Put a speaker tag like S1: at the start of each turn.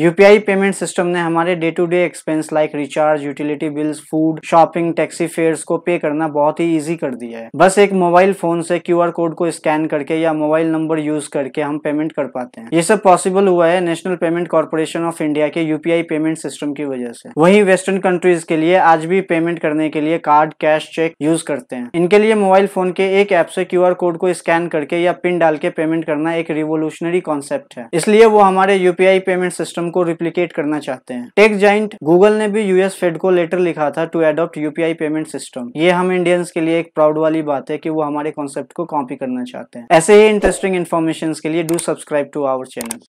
S1: UPI payment system ने हमारे day to day expense like recharge utility bills food shopping taxi fares को pay करना बहुत ही easy कर दिया है बस एक मोबाइल फोन से क्यूआर कोड को स्कैन करके या मोबाइल नंबर यूज करके हम पेमेंट कर पाते हैं ये सब पॉसिबल हुआ है National Payment Corporation of India के यूपीआई पेमेंट सिस्टम की वजह से वही वेस्टर्न कंट्रीज के लिए आज भी पेमेंट करने के लिए कार्ड कैश चेक यूज करते हैं इनके लिए मोबाइल फोन के एक ऐप से क्यू कोड को स्कैन करके या पिन डाल के पेमेंट करना एक रिवोल्यूशनरी कॉन्सेप्ट है इसलिए वो हमारे यूपीआई पेमेंट सिस्टम को रिप्लीकेट करना चाहते हैं टेक जाइंट गूगल ने भी यूएस फेड को लेटर लिखा था to adopt UPI payment system ये हम इंडियंस के लिए एक प्राउड वाली बात है कि वो हमारे कॉन्सेप्ट को कॉपी करना चाहते हैं ऐसे ही इंटरेस्टिंग इन्फॉर्मेशन के लिए do subscribe to our channel